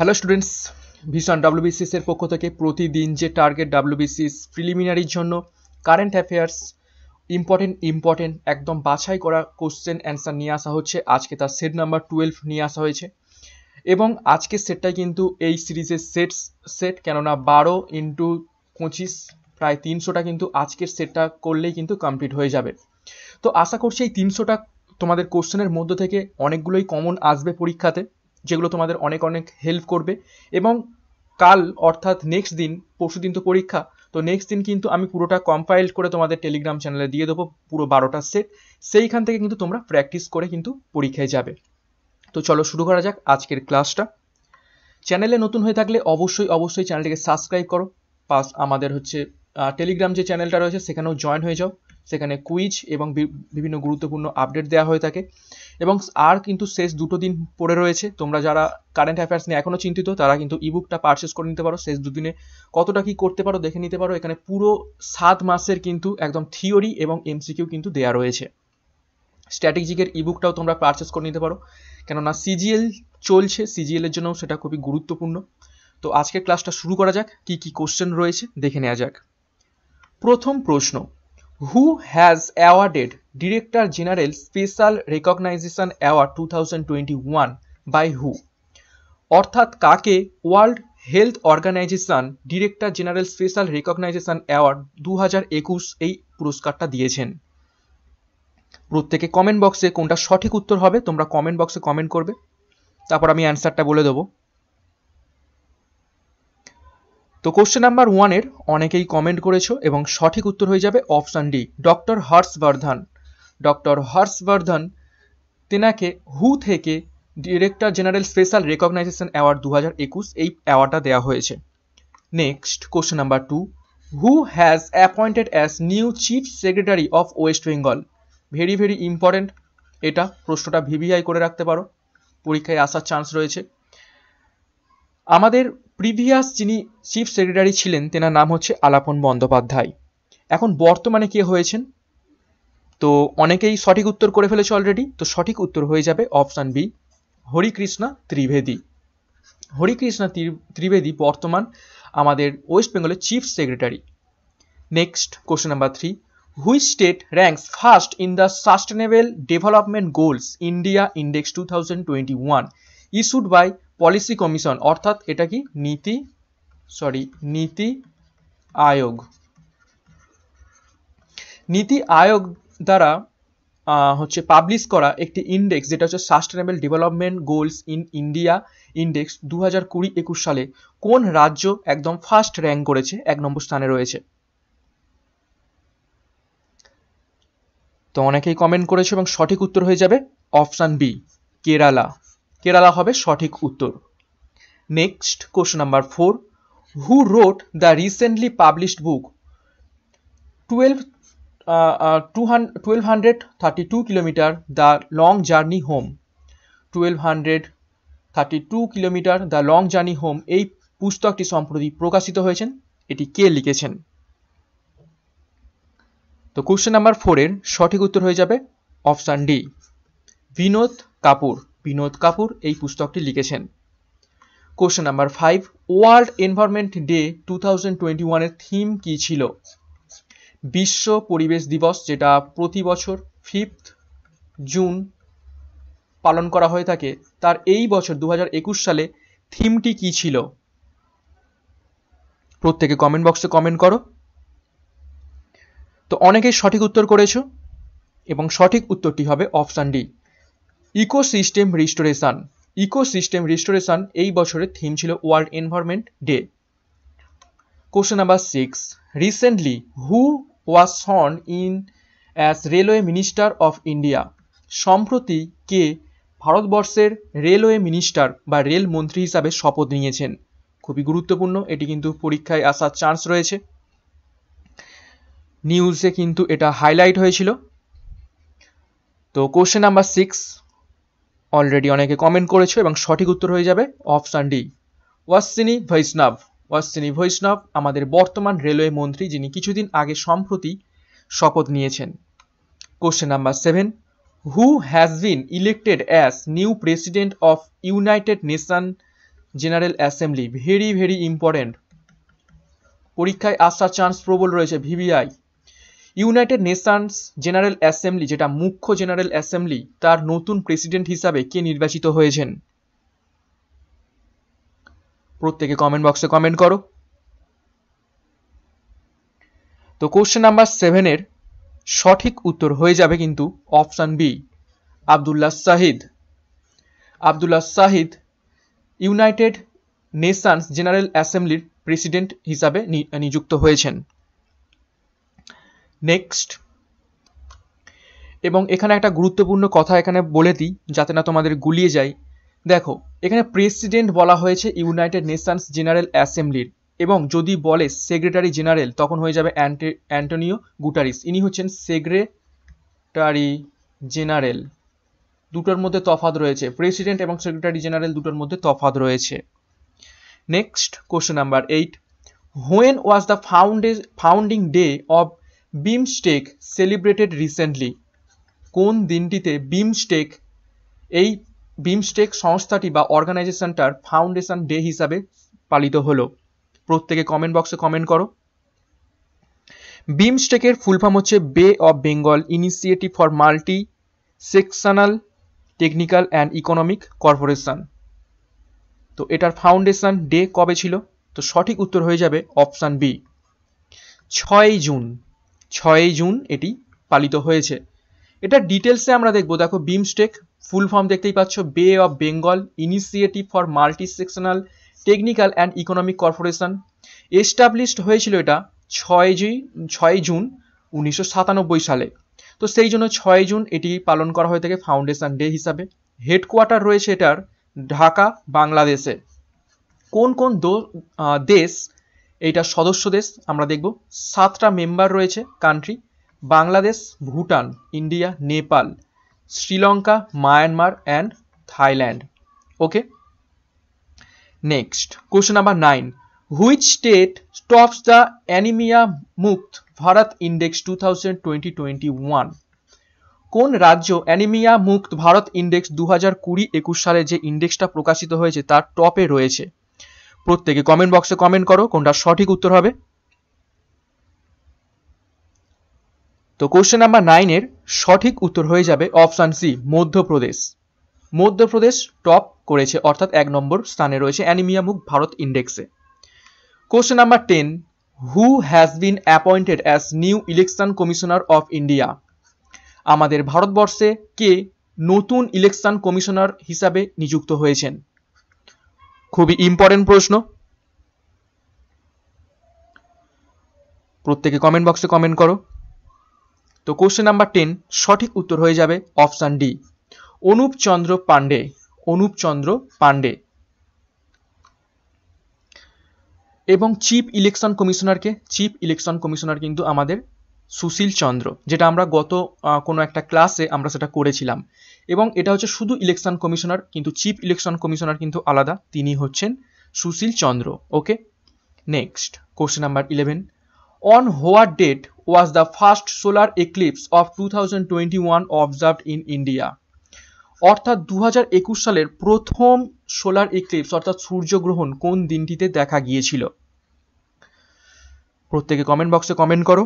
Hello students ভীষণ WBCS এর পক্ষ থেকে প্রতিদিন যে টার্গেট ডাব্লিউবিসিস প্রিলিমিনারির জন্য কারেন্ট অ্যাফেয়ার্স ইম্পর্টেন্ট ইম্পর্টেন্ট একদম বাছাই করা কোশ্চেন অ্যান্সার নিয়ে আসা হচ্ছে আজকে তার সেট নাম্বার টুয়েলভ নিয়ে আসা হয়েছে এবং আজকের সেটটাই কিন্তু এই সিরিজের সেট সেট কেননা বারো ইন্টু পঁচিশ প্রায় তিনশোটা কিন্তু আজকের সেটটা করলেই কিন্তু কমপ্লিট হয়ে যাবে তো আশা করছি এই তিনশোটা তোমাদের কোশ্চেনের মধ্য থেকে অনেকগুলোই কমন আসবে পরীক্ষাতে যেগুলো তোমাদের অনেক অনেক হেল্প করবে এবং কাল অর্থাৎ নেক্সট দিন পরশু দিন তো পরীক্ষা তো নেক্সট দিন কিন্তু আমি পুরোটা কম্পাইল করে তোমাদের টেলিগ্রাম চ্যানেলে দিয়ে দেবো পুরো বারোটা সেট সেইখান থেকে কিন্তু তোমরা প্র্যাকটিস করে কিন্তু পরীক্ষায় যাবে তো চলো শুরু করা যাক আজকের ক্লাসটা চ্যানেলে নতুন হয়ে থাকলে অবশ্যই অবশ্যই চ্যানেলটিকে সাবস্ক্রাইব করো পাস আমাদের হচ্ছে টেলিগ্রাম যে চ্যানেলটা রয়েছে সেখানেও জয়েন হয়ে যাও সেখানে কুইজ এবং বিভিন্ন গুরুত্বপূর্ণ আপডেট দেওয়া হয়ে থাকে এবং আর কিন্তু শেষ দুটো দিন পড়ে রয়েছে তোমরা যারা কারেন্ট অ্যাফেয়ার্স নিয়ে এখনও চিন্তিত তারা কিন্তু ইবুকটা পারচেস করে নিতে পারো শেষ দুদিনে কতটা কি করতে পারো দেখে নিতে পারো এখানে পুরো সাত মাসের কিন্তু একদম থিওরি এবং এমসিকিউ কিন্তু দেয়া রয়েছে স্ট্র্যাটেজিকের ইবুকটাও তোমরা পারচেস করে নিতে পারো কেননা সিজিএল চলছে সিজিএলের জন্য সেটা খুবই গুরুত্বপূর্ণ তো আজকের ক্লাসটা শুরু করা যাক কি কি কোশ্চেন রয়েছে দেখে নেওয়া যাক প্রথম প্রশ্ন Who has awarded Director General Special Recognition Award 2021 by হু অর্থাৎ কাকে world health organization director general special recognition award দু এই পুরস্কারটা দিয়েছেন প্রত্যেকে কমেন্ট বক্সে কোনটা সঠিক উত্তর হবে তোমরা কমেন্ট বক্সে কমেন্ট করবে তারপর আমি অ্যান্সারটা বলে দেবো তো কোশ্চেন নাম্বার ওয়ানের অনেকেই কমেন্ট করেছো এবং সঠিক উত্তর হয়ে যাবে option D doctor Harsh Vardhan doctor Harsh Vardhan তেনাকে হু থেকে director general special recognition award দু হাজার একুশ এই অ্যাওয়ার্ডটা দেওয়া হয়েছে next question number two who has appointed as new chief secretary of West Bengal very very important এটা প্রশ্নটা ভিভিআই করে রাখতে পারো পরীক্ষায় আসার চান্স রয়েছে আমাদের প্রিভিয়াস যিনি চিফ সেক্রেটারি ছিলেন তেনার নাম হচ্ছে আলাপন বন্দ্যোপাধ্যায় এখন বর্তমানে কে হয়েছেন তো অনেকেই সঠিক উত্তর করে ফেলেছে অলরেডি তো সঠিক উত্তর হয়ে যাবে অপশান বি হরিকৃষ্ণা ত্রিবেদী হরিকৃষ্ণা ত্রিবেদী বর্তমান আমাদের ওয়েস্ট বেঙ্গলের chief secretary next question number three which state ranks first in the sustainable development goals India index two thousand twenty one issued by policy commission অর্থাৎ এটা কি নীতি সরি নীতি আয়োগ নীতি আয়োগ দ্বারা হচ্ছে পাবলিশ করা একটি ইন্ডেক্স যেটা হচ্ছে sustainable development goals in India index দু হাজার কুড়ি একুশ সালে কোন রাজ্য একদম ফার্স্ট র্যাঙ্ক করেছে এক নম্বর স্থানে রয়েছে তো অনেকেই কমেন্ট করেছে এবং সঠিক উত্তর হয়ে যাবে অপশান বি কেরালা কেরালা হবে সঠিক উত্তর next question number four who wrote the recently published book twelve two twelve hundred thirty two kilometer the long journey home twelve hundred thirty two kilometer the long journey home এই পুস্তকটি সম্প্রতি প্রকাশিত হয়েছেন এটি কে লিখেছেন তো কোশ্চেন নাম্বার ফোরের সঠিক উত্তর হয়ে যাবে অপশান ডি বিনোদ কাপুর বিনোদ কাপুর এই পুস্তকটি লিখেছেন question number five world environment day two thousand twenty ওয়ানের থিম কী ছিল বিশ্ব পরিবেশ দিবস যেটা প্রতি বছর ফিফথ জুন পালন করা হয়ে থাকে তার এই বছর দু সালে থিমটি কী ছিল প্রত্যেকে কমেন্ট বক্সে কমেন্ট করো তো অনেকেই সঠিক উত্তর করেছো এবং সঠিক উত্তরটি হবে option D ecosystem restoration ecosystem restoration এই বছরের থিম ছিল world environment day question number six recently who was sworn in as railway minister of India সম্প্রতি কে ভারতবর্ষের রেলওয়ে মিনিস্টার বা রেল মন্ত্রী হিসাবে শপথ নিয়েছেন খুবই গুরুত্বপূর্ণ এটি কিন্তু পরীক্ষায় আসার চান্স রয়েছে নিউজে কিন্তু এটা হাইলাইট হয়েছিল তো কোশ্চেন নাম্বার সিক্স অলরেডি অনেকে কমেন্ট করেছে এবং সঠিক উত্তর হয়ে যাবে অপশান ডি ওয়াসিনী ভৈষ্ণব ওয়াসিনী ভৈষ্ণব আমাদের বর্তমান রেলওয়ে মন্ত্রী যিনি কিছুদিন আগে সম্প্রতি শপথ নিয়েছেন question number seven who has been elected as new president of United Nation General Assembly very very important পরীক্ষায় আসার চান্স প্রবল রয়েছে VVI United Nations General Assembly যেটা মুখ্য জেনারেল অ্যাসেম্বলি তার নতুন প্রেসিডেন্ট হিসাবে কে নির্বাচিত হয়েছেন প্রত্যেকে কমেন্ট বক্সে কমেন্ট করো তো কোশ্চেন নাম্বার সেভেনের সঠিক উত্তর হয়ে যাবে কিন্তু option B Abdullah Shahid Abdullah Shahid United Nations General অ্যাসেম্বলির প্রেসিডেন্ট হিসাবে নিযুক্ত হয়েছেন নেক্সট এবং এখানে একটা গুরুত্বপূর্ণ কথা এখানে বলে দিই যাতে না তোমাদের গুলিয়ে যায় দেখো এখানে প্রেসিডেন্ট বলা হয়েছে ইউনাইটেড নেশনস জেনারেল অ্যাসেম্বলির এবং যদি বলে সেক্রেটারি জেনারেল তখন হয়ে যাবে অ্যান্টনিও গুটারিস ইনি হচ্ছেন সেক্রেটারি জেনারেল দুটোর মধ্যে তফাত রয়েছে প্রেসিডেন্ট এবং সেক্রেটারি জেনারেল দুটোর মধ্যে তফাত রয়েছে next question number eight when was the found founding day of BIMSTEC celebrated recently কোন দিনটিতে বিমস্টেক এই বিমস্টেক সংস্থাটি বা অর্গানাইজেশনটার ফাউন্ডেশন ডে হিসাবে পালিত হলো প্রত্যেকে কমেন্ট বক্সে কমেন্ট করো বিমস্টেকের ফুলফর্ম হচ্ছে bay of Bengal initiative for multi sectional technical and economic corporation তো এটার ফাউন্ডেশন ডে কবে ছিল তো সঠিক উত্তর হয়ে যাবে অপশান বি ছয় জুন ছয়ই জুন এটি পালিত হয়েছে এটা ডিটেলসে আমরা দেখব দেখো বিমস্টেক ফুল ফর্ম দেখতেই পাচ্ছ bay of Bengal initiative for multi sectional technical and economic corporation established হয়েছিল এটা ছয় জুই ছয় জুন উনিশশো সালে তো সেই জন্য ছয় জুন এটি পালন করা হয়ে থাকে ফাউন্ডেশন ডে হিসাবে হেডকোয়ার্টার রয়েছে এটার ঢাকা বাংলাদেশে কোন কোন দেশ এইটা সদস্য দেশ আমরা দেখব সাতটা মেম্বার রয়েছে country Bangladesh Bhutan India Nepal Sri Lanka Myanmar and Thailand okay next question number nine which state stops the anaemia মুক্ত Bharat index two thousand twenty twenty one কোন রাজ্য অ্যানিমিয়া মুক্ত ভারত ইন্ডেক্স দু হাজার কুড়ি একুশ সালে যে ইন্ডেক্সটা প্রকাশিত হয়েছে তার টপে রয়েছে প্রত্যেকে কমেন্ট বক্সে কমেন্ট করো কোনটা সঠিক উত্তর হবে তো কোশ্চেন নাম্বার নাইনের সঠিক উত্তর হয়ে যাবে option C Madhya Pradesh Madhya Pradesh top করেছে অর্থাৎ এক নম্বর স্থানে রয়েছে অ্যানিমিয়া মুখ ভারত ইন্ডেক্সে question number ten who has been appointed as new election commissioner of India আমাদের ভারতবর্ষে কে নতুন ইলেকশন কমিশনার হিসাবে নিযুক্ত হয়েছেন খুবই ইম্পর্টেন্ট প্রশ্ন প্রত্যেকে কমেন্ট বক্সে কমেন্ট করো তো কোশ্চেন নাম্বার টেন সঠিক উত্তর হয়ে যাবে অপশান ডি অনুপ চন্দ্র পাণ্ডে অনুপ চন্দ্র পাণ্ডে এবং চিফ ইলেকশন কমিশনারকে চিফ ইলেকশন কমিশনার কিন্তু আমাদের সুশীল চন্দ্র যেটা আমরা গত কোনো একটা ক্লাসে আমরা সেটা করেছিলাম এবং এটা হচ্ছে শুধু ইলেকশন কমিশনার কিন্তু চিফ ইলেকশন কমিশনার কিন্তু আলাদা তিনি হচ্ছেন Sushil Chandra okay next question number eleven on where date was the first solar eclipse of two thousand twenty one observed in India অর্থাৎ দু একুশ সালের প্রথম সোলার ইক্লিপস অর্থাৎ সূর্যগ্রহণ কোন দিনটিতে দেখা গিয়েছিল প্রত্যেকে কমেন্ট বক্সে কমেন্ট করো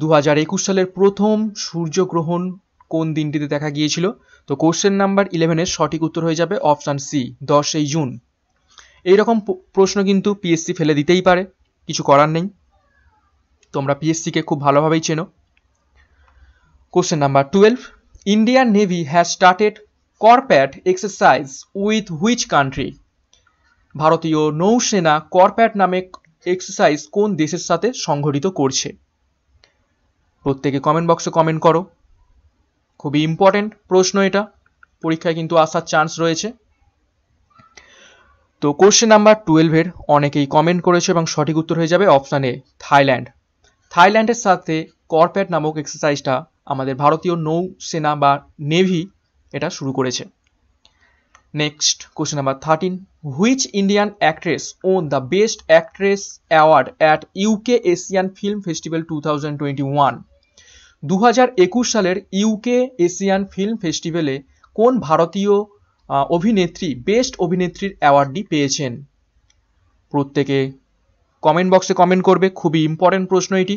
দু হাজার একুশ সালের প্রথম সূর্যগ্রহণ কোন দিনটিতে দেখা গিয়েছিল তো কোশ্চেন নাম্বার ইলেভেনের সঠিক উত্তর হয়ে যাবে অপশান সি দশই জুন এইরকম প্রশ্ন কিন্তু পিএসসি ফেলে দিতেই পারে কিছু করার নেই তোমরা পিএসসিকে খুব ভালোভাবেই চেনো question number twelve Indian navy has started CORPAT exercise with which country ভারতীয় নৌসেনা করপ্যাট নামে এক্সারসাইজ কোন দেশের সাথে সংঘটিত করছে প্রত্যেকে কমেন্ট বক্সে কমেন্ট করো খুবই ইম্পর্টেন্ট প্রশ্ন এটা পরীক্ষায় কিন্তু আসার চান্স রয়েছে তো কোশ্চেন নাম্বার টুয়েলভের অনেকেই কমেন্ট করেছে এবং সঠিক উত্তর হয়ে যাবে অপশান এ থাইল্যান্ড থাইল্যান্ডের সাথে করপ্যাট নামক এক্সারসাইজটা আমাদের ভারতীয় নৌসেনা বা নেভি এটা শুরু করেছে next question number thirteen which Indian actress won the best actress award at UK Asian film festival two thousand twenty one দু সালের ইউকে এশিয়ান ফিল্ম ফেস্টিভ্যালে কোন ভারতীয় অভিনেত্রী বেস্ট অভিনেত্রীর অ্যাওয়ার্ডটি পেয়েছেন প্রত্যেকে কমেন্ট বক্সে কমেন্ট করবে খুবই ইম্পর্টেন্ট প্রশ্ন এটি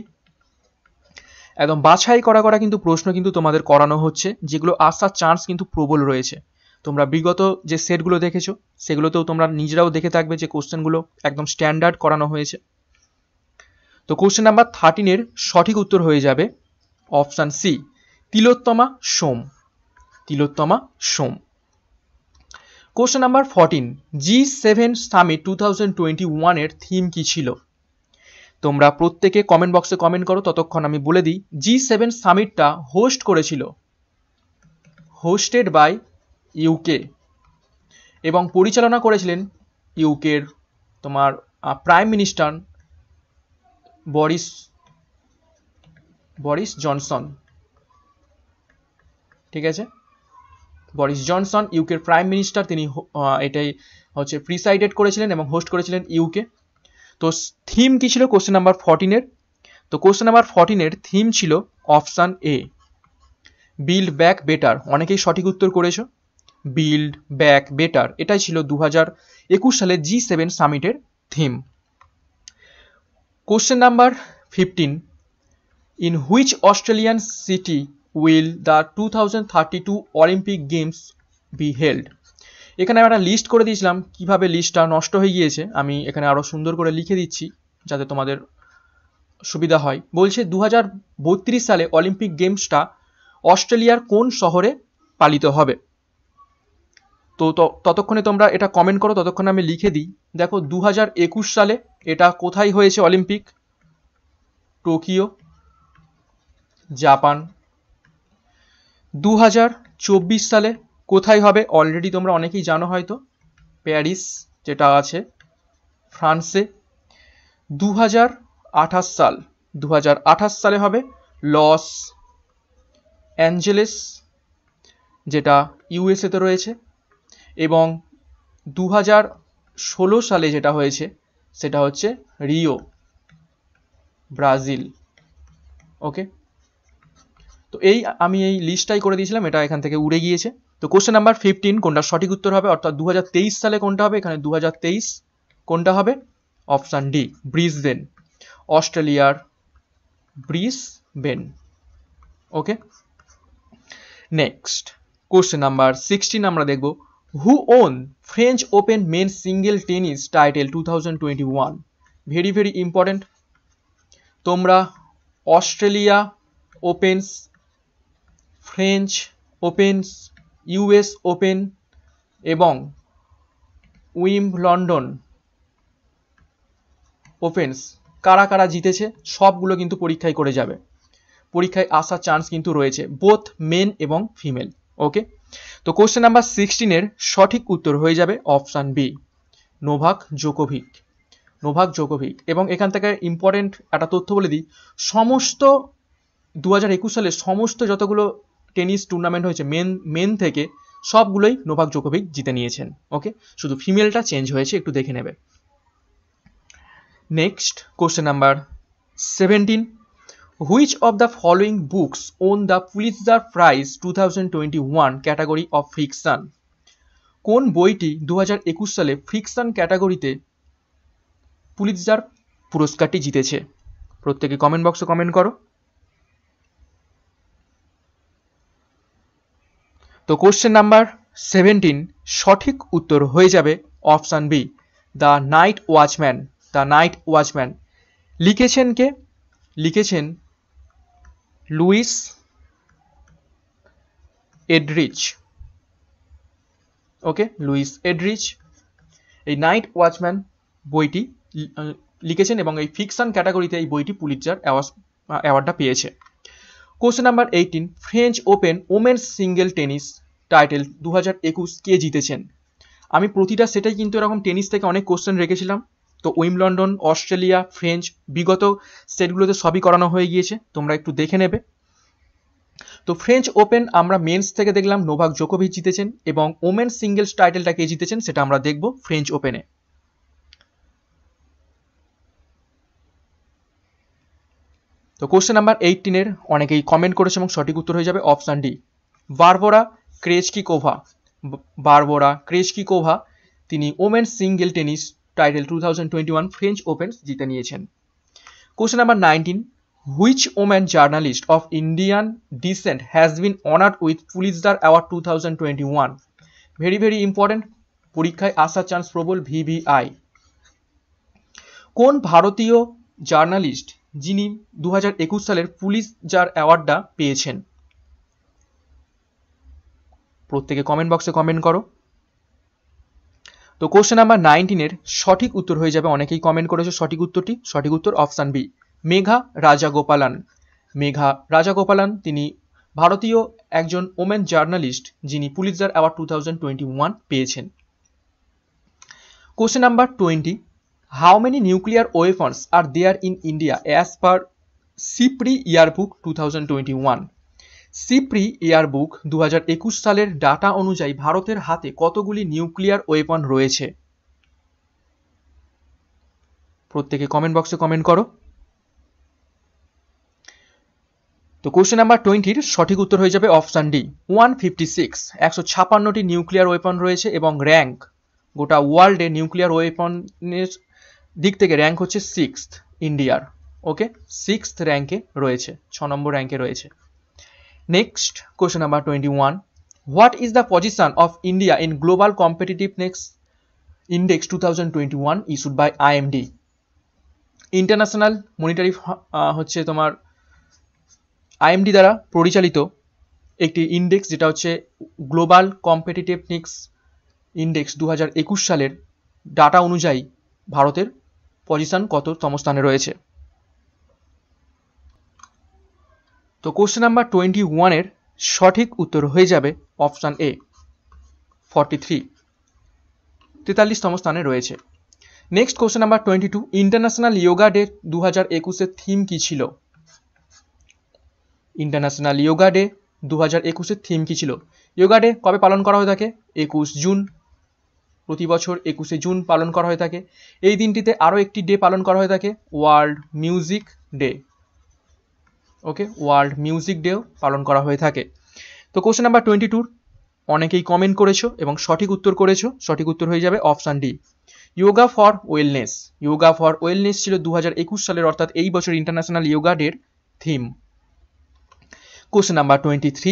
একদম বাছাই করা করা কিন্তু প্রশ্ন কিন্তু তোমাদের করানো হচ্ছে যেগুলো আসার চান্স কিন্তু প্রবল রয়েছে তোমরা বিগত যে সেটগুলো দেখেছো সেগুলোতেও তোমরা নিজেরাও দেখে থাকবে যে কোশ্চেনগুলো একদম স্ট্যান্ডার্ড করানো হয়েছে তো কোশ্চেন নাম্বার থার্টিনের সঠিক উত্তর হয়ে যাবে option C Tillotama Shome Tillotama Shome question number fourteen G seven summit two thousand twenty ওয়ানের থিম কী ছিল তোমরা প্রত্যেকে কমেন্ট বক্সে কমেন্ট করো ততক্ষণ আমি বলে দিই জি সেভেন সামিটটা হোস্ট করেছিল হোস্টেড বাই ইউকে এবং পরিচালনা করেছিলেন ইউকের তোমার prime minister Boris Boris Johnson ঠিক আছে বরিস জনসন ইউকের প্রাইম মিনিস্টার তিনি এটাই হচ্ছে প্রিসাইডেড করেছিলেন এবং হোস্ট করেছিলেন ইউকে তো থিম কী ছিল কোশ্চেন নাম্বার ফর্টিনের তো কোশ্চেন নাম্বার ফর্টিনের থিম ছিল option A build back better অনেকেই সঠিক উত্তর করেছ বিল্ড ব্যাক বেটার এটাই ছিল দু হাজার একুশ সালে জি সেভেন সামিটের থিম question number fifteen In which Australian city will the 2032 Olympic Games be held? এখানে আমি একটা লিস্ট করে দিয়েছিলাম কিভাবে লিস্টটা নষ্ট হয়ে গিয়েছে আমি এখানে আরও সুন্দর করে লিখে দিচ্ছি যাতে তোমাদের সুবিধা হয় বলছে দু সালে অলিম্পিক গেমসটা অস্ট্রেলিয়ার কোন শহরে পালিত হবে তো ততক্ষণে তোমরা এটা কমেন্ট করো ততক্ষণে আমি লিখে দিই দেখো দু সালে এটা কোথায় হয়েছে অলিম্পিক টোকিও জাপান দু সালে কোথায় হবে অলরেডি তোমরা অনেকেই জানো হয়তো প্যারিস যেটা আছে ফ্রান্সে দু সাল দু সালে হবে লস অ্যাঞ্জেলেস যেটা ইউএসএতে রয়েছে এবং দু ষোলো সালে যেটা হয়েছে সেটা হচ্ছে রিও ব্রাজিল ওকে তো এই আমি এই লিস্টটাই করে দিয়েছিলাম এটা এখান থেকে উড়ে গিয়েছে তো কোশ্চেন নাম্বার ফিফটিন কোনটা সঠিক উত্তর হবে অর্থাৎ দু সালে কোনটা হবে এখানে দু কোনটা হবে অপশান ডি ব্রিসবেন অস্ট্রেলিয়ার Brisbane okay next question number sixteen আমরা দেখব who won French Open men single tennis title two thousand twenty one very very important তোমরা Australia opens French Open US Open এবং উইম লন্ডন ওপেন্স কারা কারা জিতেছে সবগুলো কিন্তু পরীক্ষায় করে যাবে পরীক্ষায় আসার চান্স কিন্তু রয়েছে বোথ মেন এবং ফিমেল ওকে তো কোশ্চেন নাম্বার সিক্সটিনের সঠিক উত্তর হয়ে যাবে option B Novak Djokovic Novak Djokovic এবং এখান থেকে ইম্পর্টেন্ট একটা তথ্য বলে দিই সমস্ত দু সালে সমস্ত যতগুলো টেনিস টুর্নামেন্ট হয়েছে মেন মেন থেকে সবগুলোই নোভাক জোকোভিক জিতে নিয়েছেন ওকে শুধু ফিমেলটা চেঞ্জ হয়েছে একটু দেখে নেবে next question number seventeen which of the following books won the the prize two thousand twenty one category of fiction কোন বইটি দু হাজার একুশ সালে ফিকশান ক্যাটাগরিতে পুলিৎজার পুরস্কারটি জিতেছে প্রত্যেকে কমেন্ট বক্সে কমেন্ট করো তো কোশ্চেন নাম্বার সেভেন্টিন সঠিক উত্তর হয়ে যাবে option B the night watchman the night watchman লিখেছেন কে লিখেছেন Louise Erdrich okay Louise Erdrich এই নাইট ওয়াচম্যান বইটি লিখেছেন এবং এই ফিকশন ক্যাটাগরিতে এই বইটি পুলিৎজার অ্যাওয়ার্ডটা পেয়েছে question number eighteen French Open women's single tennis title দু হাজার একুশ কে জিতেছেন আমি প্রতিটা সেটাই কিন্তু এরকম টেনিস থেকে অনেক কোশ্চেন রেখেছিলাম তো উইমলন্ডন অস্ট্রেলিয়া ফ্রেঞ্চ বিগত সেটগুলোতে সবই করানো হয়ে গিয়েছে তোমরা একটু দেখে নেবে তো ফ্রেঞ্চ ওপেন আমরা মেন্স থেকে দেখলাম নোভাক জোকোভিচ জিতেছেন এবং ওমেন সিঙ্গেলস টাইটেলটা কে জিতেছেন সেটা আমরা দেখব ফ্রেঞ্চ ওপেনে তো কোশ্চেন নাম্বার এইটিনের অনেকেই কমেন্ট করেছে এবং সঠিক উত্তর হয়ে যাবে অপশান ডি বারবোরা ক্রেজকি কোভা বারবোরা ক্রেজকি কোভা তিনি women single tennis title two thousand twenty one French Open জিতে নিয়েছেন question number nineteen which woman journalist of Indian descent has been honoured with Pulitzer award two thousand twenty one very very important পরীক্ষায় আসার chance প্রবল VVI কোন ভারতীয় journalist যিনি দু সালের পুলিশ যার অ্যাওয়ার্ডটা পেয়েছেন প্রত্যেকে কমেন্ট বক্সে কমেন্ট করো তো কোশ্চেন নাম্বার নাইনটিনের সঠিক উত্তর হয়ে যাবে অনেকেই কমেন্ট করেছে সঠিক উত্তরটি সঠিক উত্তর অপশান বি মেঘা রাজাগোপালান মেঘা রাজাগোপালান তিনি ভারতীয় একজন ওমেন জার্নালিস্ট যিনি পুলিশ যার অ্যাওয়ার্ড টু পেয়েছেন question number twenty how many nuclear weapons are there in India as per SIPRI yearbook two thousand twenty one SIPRI yearbook দু সালের ডাটা অনুযায়ী ভারতের হাতে কতগুলি নিউক্লিয়ার ওয়েপন রয়েছে প্রত্যেকে কমেন্ট বক্সে কমেন্ট করো তো কোশ্চেন নাম্বার টোয়েন্টির সঠিক উত্তর হয়ে যাবে option D one fifty six একশো ছাপান্নটি নিউক্লিয়ার ওয়েপন রয়েছে এবং র্যাঙ্ক গোটা ওয়ার্ল্ডে নিউক্লিয়ার ওয়েপনের দিক থেকে র্যাঙ্ক হচ্ছে সিক্সথ ইন্ডিয়ার ওকে সিক্সথ র্যাঙ্কে রয়েছে ছ নম্বর র্যাঙ্কে রয়েছে next question number twenty one what is the position of India in global next index two thousand twenty one issued by IMD international monetary হচ্ছে তোমার আইএমডি দ্বারা পরিচালিত একটি ইন্ডেক্স যেটা হচ্ছে গ্লোবাল নেক্সট ইন্ডেক্স দু সালের ডাটা অনুযায়ী ভারতের পজিশন কততম স্থানে রয়েছে তো কোশ্চেন নাম্বার টোয়েন্টি ওয়ানের সঠিক উত্তর হয়ে যাবে অপশান এ ফর্টি থ্রি তেতাল্লিশতম স্থানে রয়েছে next question number twenty two international yoga day দু হাজার একুশের থিম কী ছিল ইন্টারন্যাশনাল ইয়োগা ডে দু হাজার একুশের থিম কী ছিল ইয়োগা ডে কবে পালন করা হয়ে থাকে একুশ জুন প্রতি বছর একুশে জুন পালন করা হয়ে থাকে এই দিনটিতে আরও একটি ডে পালন করা হয়ে থাকে world music day okay world music ডেও পালন করা হয়ে থাকে তো কোশ্চেন নাম্বার টোয়েন্টি টুর অনেকেই কমেন্ট করেছো এবং সঠিক উত্তর করেছো সঠিক উত্তর হয়ে যাবে option D yoga for wellness yoga for wellness ছিল দু সালের অর্থাৎ এই বছর ইন্টারন্যাশনাল ইয়োগা ডের theme question number twenty three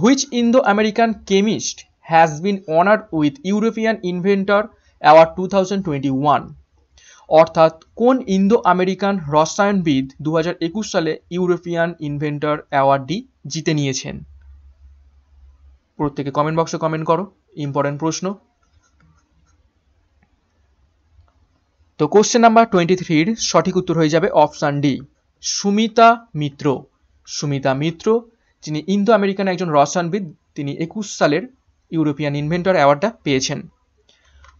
which Indo American chemist has been honored with European inventor award two thousand twenty one অর্থাৎ কোন ইন্দো আমেরিকান রসায়নবিদ দু একুশ সালে ইউরোপিয়ান ইনভেন্টর অ্যাওয়ার্ডটি জিতে নিয়েছেন প্রত্যেকে কমেন্ট বক্সে কমেন্ট করো ইম্পর্টেন্ট প্রশ্ন তো কোশ্চেন নাম্বার টোয়েন্টি থ্রির সঠিক উত্তর হয়ে যাবে অপশান ডি সুমিতা মিত্র সুমিতা মিত্র যিনি ইন্দো আমেরিকান একজন রসায়নবিদ তিনি একুশ সালের ইউরোপিয়ান ইনভেন্টর অ্যাওয়ার্ডটা পেয়েছেন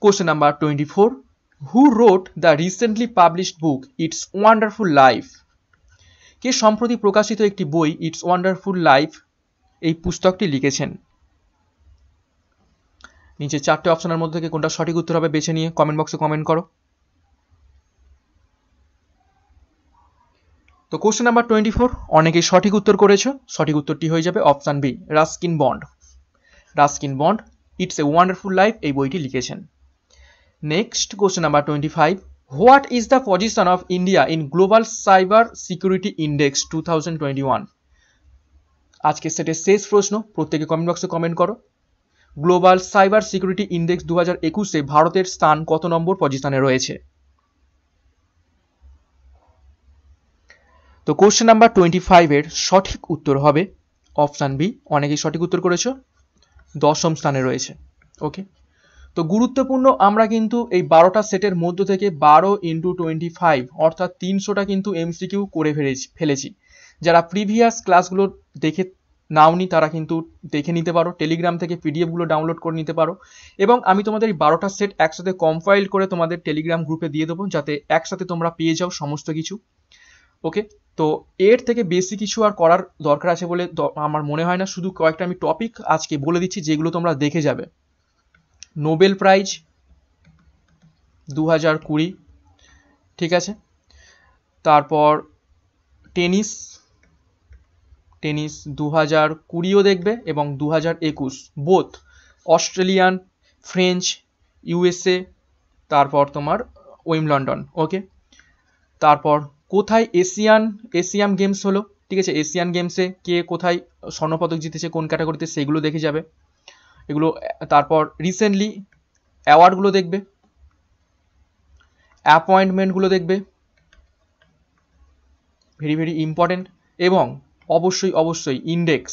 question number twenty four who wrote the recently published book it's wonderful life কে সম্প্রতি প্রকাশিত একটি বই ইটস ওয়ান্ডারফুল লাইফ এই পুস্তকটি লিখেছেন নিচে চারটে অপশনের মধ্যে থেকে কোনটা সঠিক উত্তর হবে বেছে নিয়ে কমেন্ট বক্সে কমেন্ট করো তো কোশ্চেন নাম্বার টোয়েন্টি ফোর অনেকেই সঠিক উত্তর করেছো সঠিক উত্তরটি হয়ে যাবে option B Ruskin Bond Ruskin Bond it's a wonderful life এই বইটি লিখেছেন next question number twenty five what is the position of India in global cyber security index two thousand twenty one আজকের সেটের শেষ প্রশ্ন প্রত্যেকে কমেন্ট বক্সে comment করো গ্লোবাল সাইবার সিকিউরিটি ইন্ডেক্স দু হাজার একুশে ভারতের স্থান কত নম্বর পজিশনে রয়েছে তো কোশ্চেন নাম্বার টোয়েন্টি ফাইভের সঠিক উত্তর হবে অপশান বি অনেকেই সঠিক উত্তর করেছো দশম স্থানে রয়েছে ওকে তো গুরুত্বপূর্ণ আমরা কিন্তু এই বারোটা সেটের মধ্য থেকে বারো ইন্টু টোয়েন্টি ফাইভ অর্থাৎ তিনশোটা কিন্তু এমসিকিউ করে ফেলেছি ফেলেছি যারা প্রিভিয়াস ক্লাসগুলো দেখে নাওনি তারা কিন্তু দেখে নিতে পারো টেলিগ্রাম থেকে পিডিএফগুলো ডাউনলোড করে নিতে পারো এবং আমি তোমাদের এই বারোটা সেট একসাথে কম্পাইল করে তোমাদের টেলিগ্রাম গ্রুপে দিয়ে দেবো যাতে একসাথে তোমরা পেয়ে যাও সমস্ত কিছু ওকে তো এর থেকে বেশি কিছু আর করার দরকার আছে বলে আমার মনে হয় না শুধু কয়েকটা আমি টপিক আজকে বলে দিচ্ছি যেগুলো তোমরা দেখে যাবে নোবেল প্রাইজ দু হাজার কুড়ি ঠিক আছে তারপর টেনিস টেনিস দু হাজার কুড়িও দেখবে এবং দু হাজার একুশ বোথ অস্ট্রেলিয়ান ফ্রেঞ্চ ইউএসএ তারপর তোমার ওয়েম লন্ডন ওকে তারপর কোথায় এশিয়ান এশিয়ান গেমস হলো ঠিক আছে এশিয়ান গেমসে কে কোথায় স্বর্ণপদক জিতেছে কোন ক্যাটাগরিতে সেগুলো দেখে যাবে এগুলো তারপর রিসেন্টলি অ্যাওয়ার্ডগুলো দেখবে অ্যাপয়েন্টমেন্টগুলো দেখবে ভেরি ভেরি ইম্পর্টেন্ট এবং অবশ্যই অবশ্যই index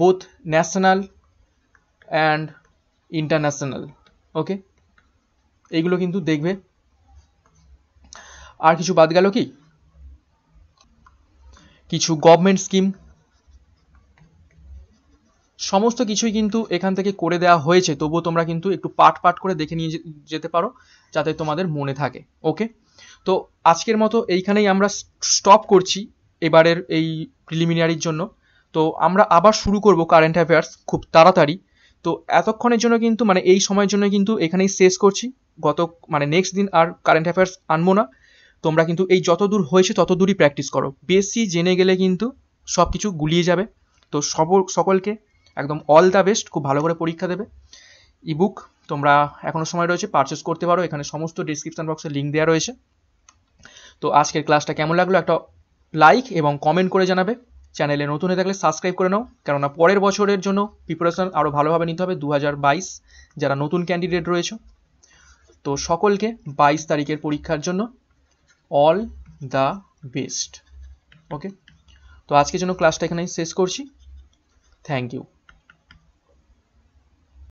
both national and international okay এইগুলো কিন্তু দেখবে আর কিছু বাদ গেল কি কিছু গভর্নমেন্ট স্কিম সমস্ত কিছুই কিন্তু এখান থেকে করে দেওয়া হয়েছে তবুও তোমরা কিন্তু একটু পাট পাট করে দেখে নিয়ে যেতে পারো যাতে তোমাদের মনে থাকে ওকে তো আজকের মতো এইখানেই আমরা স্টপ করছি এবারের এই প্রিলিমিনারির জন্য তো আমরা আবার শুরু করব কারেন্ট অ্যাফেয়ার্স খুব তাড়াতাড়ি তো এতক্ষণের জন্য কিন্তু মানে এই সময়ের জন্য কিন্তু এখানেই শেষ করছি গত মানে নেক্সট দিন আর কারেন্ট অ্যাফেয়ার্স আনবো না তোমরা কিন্তু এই যত দূর হয়েছে তত দূরই প্র্যাকটিস করো বেশি জেনে গেলে কিন্তু সব কিছু গুলিয়ে যাবে তো সব সকলকে একদম অল দ্য বেস্ট খুব ভালো করে পরীক্ষা দেবে ইবুক তোমরা এখনও সময় রয়েছে পারচেস করতে পারো এখানে সমস্ত ডিসক্রিপশান বক্সে লিঙ্ক দেওয়া রয়েছে তো আজকের ক্লাসটা কেমন লাগলো একটা লাইক এবং কমেন্ট করে জানাবে চ্যানেলে নতুন হয়ে থাকলে সাবস্ক্রাইব করে নাও কেননা পরের বছরের জন্য প্রিপারেশন আরও ভালোভাবে নিতে হবে দু যারা নতুন ক্যান্ডিডেট রয়েছে তো সকলকে বাইশ তারিখের পরীক্ষার জন্য অল দ্য বেস্ট ওকে তো আজকের জন্য ক্লাসটা এখানেই শেষ করছি থ্যাংক ইউ